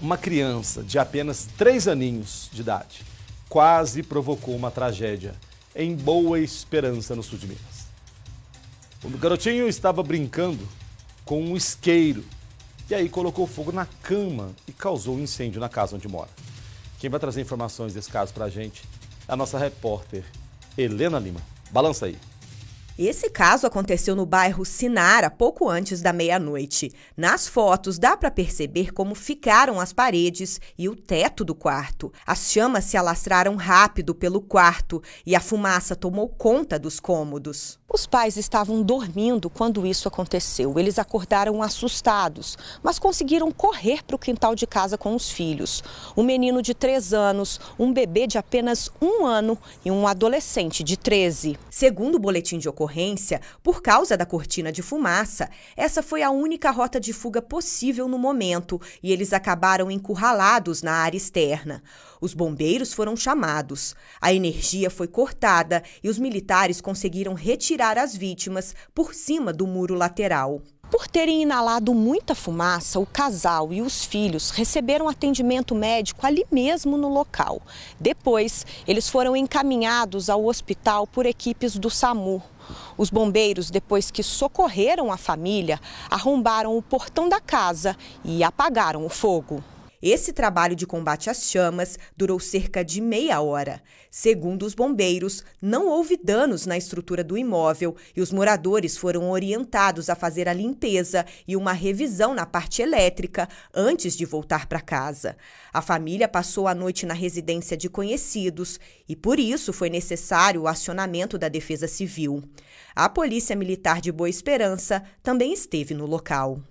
uma criança de apenas 3 aninhos de idade quase provocou uma tragédia em Boa Esperança, no sul de Minas. O garotinho estava brincando com um isqueiro e aí colocou fogo na cama e causou um incêndio na casa onde mora. Quem vai trazer informações desse caso para a gente é a nossa repórter Helena Lima. Balança aí. Esse caso aconteceu no bairro Sinara pouco antes da meia-noite. Nas fotos dá para perceber como ficaram as paredes e o teto do quarto. As chamas se alastraram rápido pelo quarto e a fumaça tomou conta dos cômodos. Os pais estavam dormindo quando isso aconteceu. Eles acordaram assustados, mas conseguiram correr para o quintal de casa com os filhos. Um menino de 3 anos, um bebê de apenas um ano e um adolescente de 13. Segundo o boletim de ocorrência, por causa da cortina de fumaça, essa foi a única rota de fuga possível no momento e eles acabaram encurralados na área externa. Os bombeiros foram chamados. A energia foi cortada e os militares conseguiram retirar as vítimas por cima do muro lateral. Por terem inalado muita fumaça, o casal e os filhos receberam atendimento médico ali mesmo no local. Depois, eles foram encaminhados ao hospital por equipes do SAMU. Os bombeiros, depois que socorreram a família, arrombaram o portão da casa e apagaram o fogo. Esse trabalho de combate às chamas durou cerca de meia hora. Segundo os bombeiros, não houve danos na estrutura do imóvel e os moradores foram orientados a fazer a limpeza e uma revisão na parte elétrica antes de voltar para casa. A família passou a noite na residência de conhecidos e por isso foi necessário o acionamento da Defesa Civil. A Polícia Militar de Boa Esperança também esteve no local.